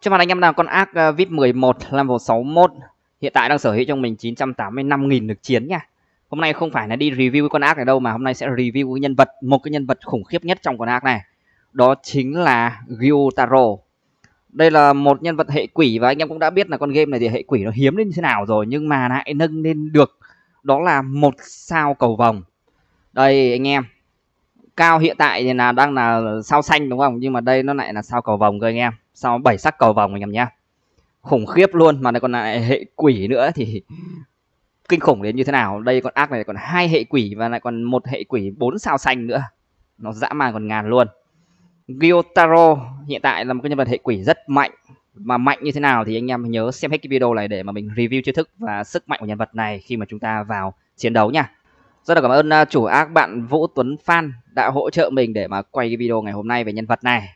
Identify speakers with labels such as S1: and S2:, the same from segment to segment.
S1: Trước mặt anh em là con ARC VIP 11 5161 Hiện tại đang sở hữu trong mình 985.000 lực chiến nha Hôm nay không phải là đi review con ác này đâu mà hôm nay sẽ review cái nhân vật Một cái nhân vật khủng khiếp nhất trong con ác này Đó chính là Gyutaro Đây là một nhân vật hệ quỷ và anh em cũng đã biết là con game này thì hệ quỷ nó hiếm đến như thế nào rồi Nhưng mà lại nâng lên được đó là một sao cầu vòng Đây anh em Cao hiện tại thì là đang là sao xanh đúng không Nhưng mà đây nó lại là sao cầu vòng cơ anh em sau bảy sắc cầu vòng anh em nhé khủng khiếp luôn mà lại còn lại hệ quỷ nữa thì kinh khủng đến như thế nào đây con ác này còn hai hệ quỷ và lại còn một hệ quỷ bốn sao xanh nữa nó dã man còn ngàn luôn Gyotaro hiện tại là một cái nhân vật hệ quỷ rất mạnh mà mạnh như thế nào thì anh em nhớ xem hết cái video này để mà mình review chiêu thức và sức mạnh của nhân vật này khi mà chúng ta vào chiến đấu nha rất là cảm ơn à, chủ ác bạn Vũ Tuấn Phan đã hỗ trợ mình để mà quay cái video ngày hôm nay về nhân vật này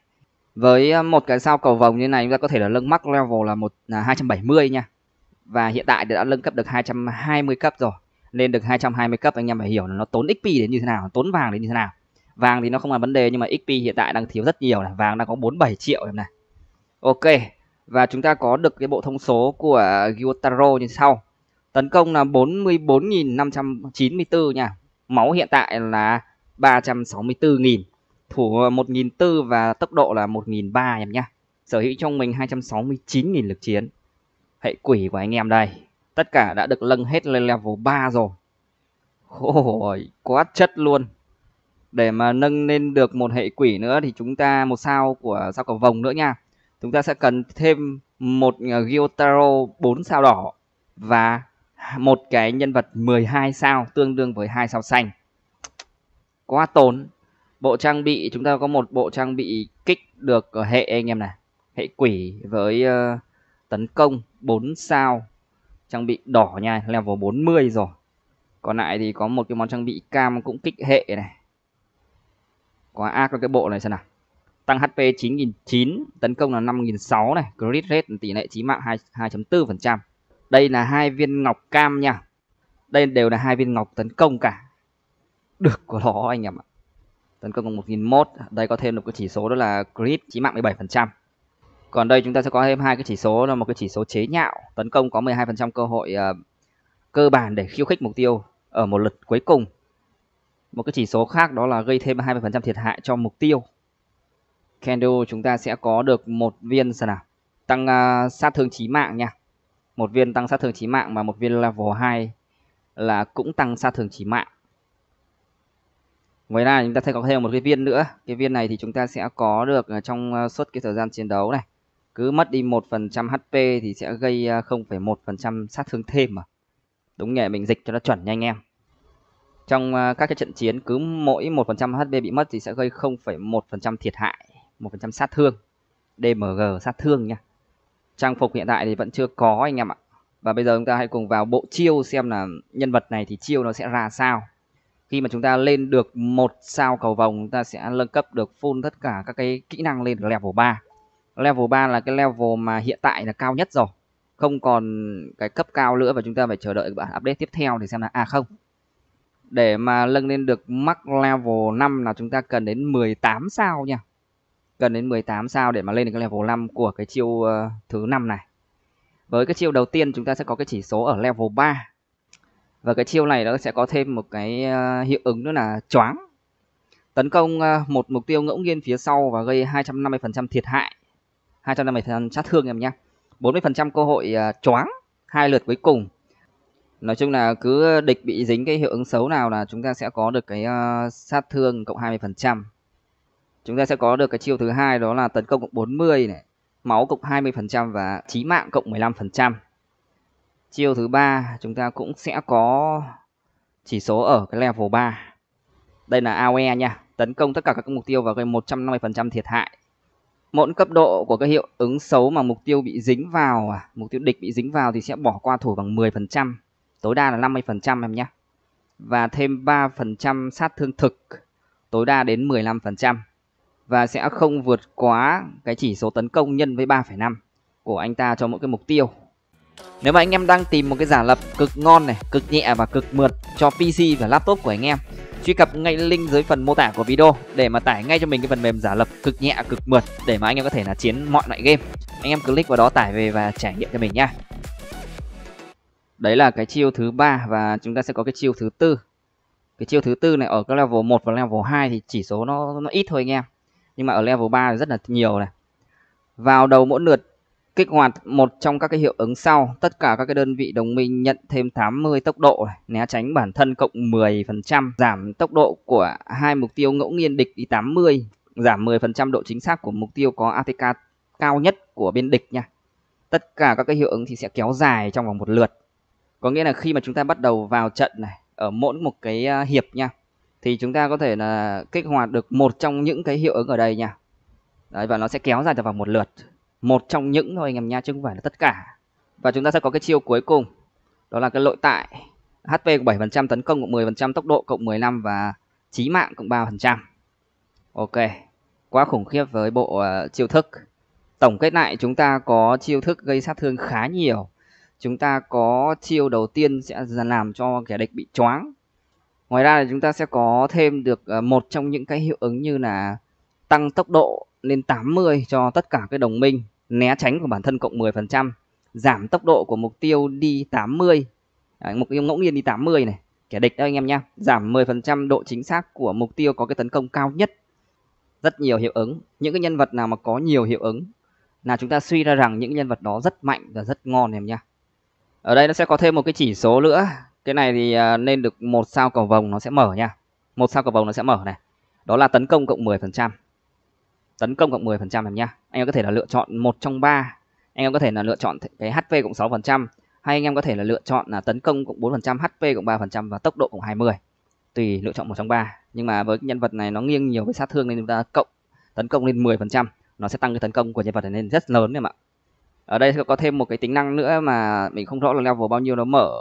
S1: với ờ, một cái sao cầu vòng như này chúng ta có thể là nâng max level là một là 270 nha và hiện tại đã nâng cấp được 220 cấp rồi lên được 220 cấp anh em phải hiểu là nó tốn xp đến như thế nào tốn vàng đến như thế nào vàng thì nó không là vấn đề nhưng mà xp hiện tại đang thiếu rất nhiều này vàng đang có 47 triệu này ok và chúng ta có được cái bộ thông số của Gyotaro như sau tấn công là 44.594 nha máu hiện tại là 364.000 Thủ 1400 ờ, và tốc độ là 1300 em nhá. Sở hữu trong mình 269.000 lực chiến. Hệ quỷ của anh em đây. Tất cả đã được nâng hết lên level 3 rồi. Ôi, quá chất luôn. Để mà nâng lên được một hệ quỷ nữa thì chúng ta một sao của sao cầu vòng nữa nha. Chúng ta sẽ cần thêm một ờ, Gyotaro 4 sao đỏ và một cái nhân vật 12 sao tương đương với hai sao xanh quá tốn bộ trang bị chúng ta có một bộ trang bị kích được hệ anh em này hệ quỷ với uh, tấn công 4 sao trang bị đỏ nha level 40 rồi còn lại thì có một cái món trang bị cam cũng kích hệ này có ác cái bộ này xem nào tăng HP 9009 tấn công là 5006 này crit rate tỷ lệ chí mạng 2.4% đây là hai viên ngọc cam nha đây đều là hai viên ngọc tấn công cả được của nó anh em ạ tấn công bằng 1001 đây có thêm được cái chỉ số đó là crit chí mạng 17% còn đây chúng ta sẽ có thêm hai cái chỉ số là một cái chỉ số chế nhạo tấn công có 12% cơ hội uh, cơ bản để khiêu khích mục tiêu ở một lượt cuối cùng một cái chỉ số khác đó là gây thêm 20% thiệt hại cho mục tiêu kendo chúng ta sẽ có được một viên sao nào tăng uh, sát thương chí mạng nha một viên tăng sát thương chí mạng và một viên level 2 là cũng tăng sát thương chí mạng ngoài ra chúng ta sẽ có thêm một cái viên nữa cái viên này thì chúng ta sẽ có được ờ, trong ờ, suốt cái thời gian chiến đấu này cứ mất đi một phần trăm HP thì sẽ gây 0,1 ờ, sát thương thêm mà đúng nghệ mình dịch cho nó chuẩn nha anh em trong các cái trận chiến cứ mỗi một phần trăm HP bị mất thì sẽ gây 0,1 thiệt hại 1% sát thương DMG sát thương nha trang phục hiện tại thì vẫn chưa có anh em ạ và bây giờ chúng ta hãy cùng vào bộ chiêu xem là nhân vật này thì chiêu nó sẽ ra sao khi mà chúng ta lên được một sao cầu vồng ta sẽ nâng cấp được full tất cả các cái kỹ năng lên được level 3 level 3 là cái level mà hiện tại là cao nhất rồi không còn cái cấp cao nữa và chúng ta phải chờ đợi bản update tiếp theo để xem là à không để mà nâng lên được max level 5 là chúng ta cần đến 18 sao nha cần đến 18 sao để mà lên được cái level 5 của cái chiêu uh, thứ năm này với cái chiêu đầu tiên chúng ta sẽ có cái chỉ số ở level 3 và cái chiêu này nó sẽ có thêm một cái ờ, hiệu ứng nữa là choáng tấn công ờ, một mục tiêu ngẫu nhiên phía sau và gây 250% thiệt hại 250% sát thương em nhé 40% cơ hội ờ, choáng hai lượt cuối cùng nói chung là cứ địch bị dính cái hiệu ứng xấu nào là chúng ta sẽ có được cái sát thương cộng 20% chúng ta sẽ có được cái chiêu thứ hai đó là tấn công cộng 40 này máu cộng 20% và chí mạng cộng 15% Chiêu thứ ba chúng ta cũng sẽ có chỉ số ở cái level 3. Đây là AOE nha, tấn công tất cả các mục tiêu và gây 150% thiệt hại. Mỗi cấp độ của cái hiệu ứng xấu mà mục tiêu bị dính vào, à, mục tiêu địch bị dính vào thì sẽ bỏ qua thủ bằng 10%, tối đa là 50% em nhé. Và thêm 3% sát thương thực, tối đa đến 15% và sẽ không vượt quá cái chỉ số tấn công nhân với 3,5 của anh ta cho mỗi cái mục tiêu. Nếu mà anh em đang tìm một cái giả lập cực ngon này, cực nhẹ và cực mượt cho PC và laptop của anh em truy cập ngay link dưới phần mô tả của video để mà tải ngay cho mình cái phần mềm giả lập cực nhẹ cực mượt để mà anh em có thể là chiến mọi loại game anh em click vào đó tải về và trải nghiệm cho mình nha đấy là cái chiêu thứ ba và chúng ta sẽ có cái chiêu thứ tư cái chiêu thứ tư này ở cái level 1 và level 2 thì chỉ số nó nó ít thôi anh em nhưng mà ở level 3 thì rất là nhiều này vào đầu mỗi lượt kích hoạt một trong các cái hiệu ứng sau tất cả các cái đơn vị đồng minh nhận thêm 80 tốc độ né tránh bản thân cộng 10% giảm tốc độ của hai mục tiêu ngẫu nhiên địch đi 80 giảm 10% độ chính xác của mục tiêu có ATK cao nhất của bên địch nha tất cả các cái hiệu ứng thì sẽ kéo dài trong vòng một lượt có nghĩa là khi mà chúng ta bắt đầu vào trận này ở mỗi một cái à, hiệp nha thì chúng ta có thể là kích hoạt được một trong những cái hiệu ứng ở đây nha Đấy, và nó sẽ kéo dài trong vòng một lượt một trong những thôi anh em nha chứ không phải là tất cả và chúng ta sẽ có cái chiêu cuối cùng đó là cái nội tại HP cộng 7% tấn công cộng 10% tốc độ cộng 15 và chí mạng cộng 3% ok quá khủng khiếp với bộ uh, chiêu thức tổng kết lại chúng ta có chiêu thức gây sát thương khá nhiều chúng ta có chiêu đầu tiên sẽ làm cho kẻ địch bị choáng ngoài ra là chúng ta sẽ có thêm được ờ, một trong những cái hiệu ứng như là tăng tốc độ lên 80 cho tất cả các đồng minh né tránh của bản thân cộng 10%, giảm tốc độ của mục tiêu đi 80, à, mục tiêu ngẫu nhiên đi 80 này, kẻ địch đó anh em nhé, giảm 10% độ chính xác của mục tiêu có cái tấn công cao nhất. Rất nhiều hiệu ứng, những cái nhân vật nào mà có nhiều hiệu ứng là chúng ta suy ra rằng những nhân vật đó rất mạnh và rất ngon em nhé. Ở đây nó sẽ có thêm một cái chỉ số nữa, cái này thì à, nên được một sao cầu vồng nó sẽ mở nha. Một sao cầu vồng nó sẽ mở này. Đó là tấn công cộng 10% tấn công cộng 10% em nhá. Anh em có thể là lựa chọn một trong ba. Anh em có thể là lựa chọn cái HP cộng 6% hay anh em có thể là lựa chọn là tấn công cộng 4%, HP cộng 3% và tốc độ cộng 20. Tùy lựa chọn một trong ba. Nhưng mà với nhân vật này nó nghiêng nhiều về sát thương nên chúng ta cộng tấn công lên 10%, nó sẽ tăng cái tấn công của nhân vật này lên rất lớn em ạ. Ở đây có thêm một cái tính năng nữa mà mình không rõ là level bao nhiêu nó mở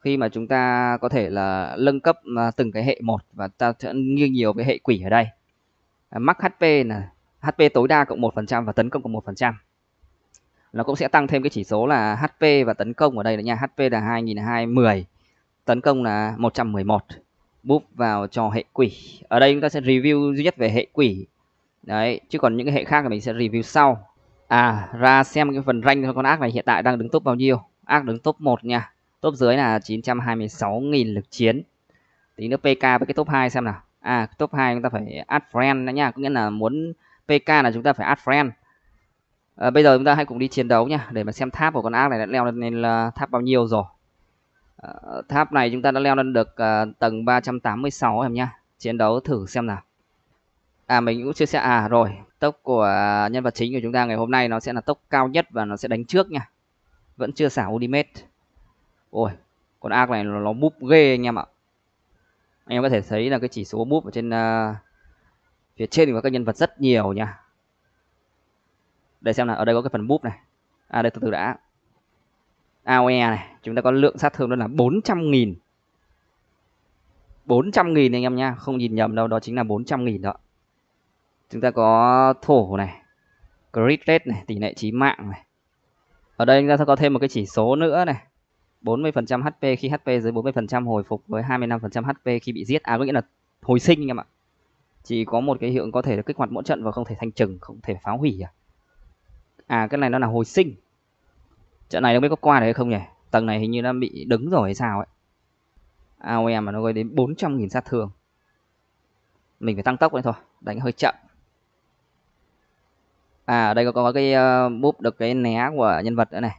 S1: khi mà chúng ta có thể là nâng cấp à, từng cái hệ một và ta sẽ nghiêng nhiều cái hệ quỷ ở đây À, mắc HP là HP tối đa cộng 1% và tấn công cộng 1%. Nó cũng sẽ tăng thêm cái chỉ số là HP và tấn công ở đây là nha, HP là 2210, tấn công là 111. Búp vào cho hệ quỷ. Ở đây chúng ta sẽ review duy nhất về hệ quỷ. Đấy, chứ còn những cái hệ khác thì mình sẽ review sau. À, ra xem cái phần rank con ác này hiện tại đang đứng top bao nhiêu. Ác đứng top 1 nha. Top dưới là 926.000 lực chiến. Tí nữa PK với cái top 2 xem nào à top 2 chúng ta phải add friend đã nha có nghĩa là muốn PK là chúng ta phải add friend à, bây giờ chúng ta hãy cùng đi chiến đấu nha để mà xem tháp của con ác này đã leo lên là tháp bao nhiêu rồi à, tháp này chúng ta đã leo lên được à, tầng 386 em nha chiến đấu thử xem nào à mình cũng chưa sẻ à rồi tốc của nhân vật chính của chúng ta ngày hôm nay nó sẽ là tốc cao nhất và nó sẽ đánh trước nha vẫn chưa xả ultimate ôi con ác này nó, nó búp ghê anh em ạ anh em có thể thấy là cái chỉ số move ở trên uh, phía trên của các nhân vật rất nhiều nha để xem là ở đây có cái phần move này à đây từ từ đã AOE này chúng ta có lượng sát thương đó là 400.000 400.000 anh em nha không nhìn nhầm đâu đó chính là 400.000 đó chúng ta có thổ này crit rate này tỷ lệ chí mạng này ở đây chúng ta sẽ có thêm một cái chỉ số nữa này 40% HP khi HP dưới 40% hồi phục với 25% HP khi bị giết à có nghĩa là hồi sinh anh em ạ chỉ có một cái hiệu có thể được kích hoạt mỗi trận và không thể thanh trừng không thể phá hủy à à cái này nó là hồi sinh trận này nó biết có qua đấy không nhỉ tầng này hình như nó bị đứng rồi hay sao ấy AOE mà nó gây đến 400.000 sát thương mình phải tăng tốc đấy thôi đánh hơi chậm à ở đây có, có cái uh, búp được cái né của nhân vật nữa này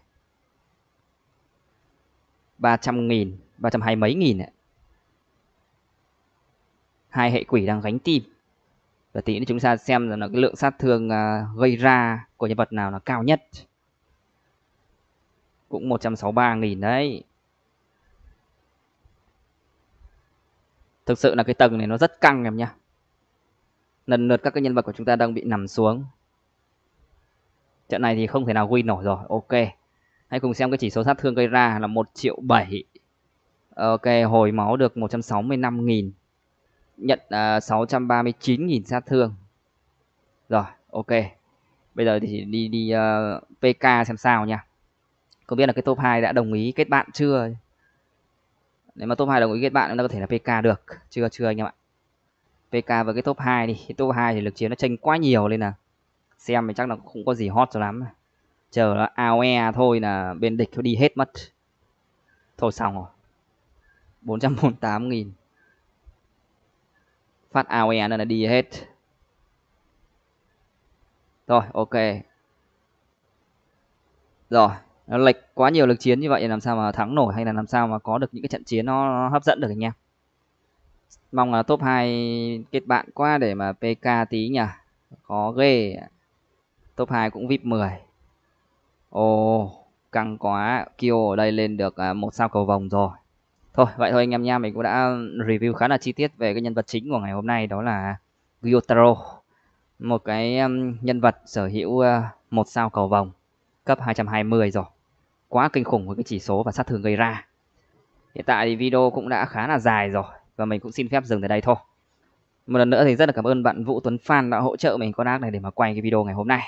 S1: 300 nghìn, 320 mấy nghìn ạ. Hai hệ quỷ đang gánh tim. Và tí nữa chúng ta xem là cái lượng sát thương à, gây ra của nhân vật nào là cao nhất. Cũng 163 nghìn đấy. Thực sự là cái tầng này nó rất căng em nhá. Lần lượt các cái nhân vật của chúng ta đang bị nằm xuống. Trận này thì không thể nào win nổi rồi. Ok. Hãy cùng xem cái chỉ số sát thương gây ra là 1 triệu 7. Ok, hồi máu được 165.000. Nhận à, uh, 639.000 sát thương. Rồi, ok. Bây giờ thì đi đi uh, à, PK xem sao nha. Không biết là cái top 2 đã đồng ý kết bạn chưa? Nếu mà top 2 đồng ý kết bạn chúng ta có thể là PK được. Chưa chưa anh em ạ. PK với cái top 2 đi. top 2 thì lực chiến nó chênh quá nhiều nên là xem thì chắc là cũng không có gì hot cho lắm chờ nó AOE thôi là bên địch nó đi hết mất thôi xong rồi 448 nghìn phát AOE nên là đi hết rồi ok rồi nó lệch quá nhiều lực chiến như vậy làm sao mà thắng nổi hay là làm sao mà có được những cái trận chiến nó, nó hấp dẫn được anh em mong là top 2 kết bạn qua để mà PK tí nhỉ có ghê top 2 cũng VIP 10 Ồ, căng quá. Kyo ở đây lên được à, một sao cầu vòng rồi. Thôi, vậy thôi anh em nha. Mình cũng đã review khá là chi tiết về cái nhân vật chính của ngày hôm nay. Đó là Gyotaro. Một cái nhân vật sở hữu à, một sao cầu vòng cấp 220 rồi. Quá kinh khủng với cái chỉ số và sát thương gây ra. Hiện tại thì video cũng đã khá là dài rồi. Và mình cũng xin phép dừng tại đây thôi. Một lần nữa thì rất là cảm ơn bạn Vũ Tuấn Phan đã hỗ trợ mình con ác này để mà quay cái video ngày hôm nay.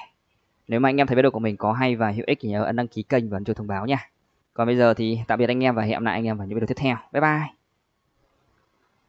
S1: Nếu mà anh em thấy video của mình có hay và hữu ích thì nhớ ấn đăng ký kênh và ấn chuông thông báo nha. Còn bây giờ thì tạm biệt anh em và hẹn gặp lại anh em vào những video tiếp theo. Bye bye.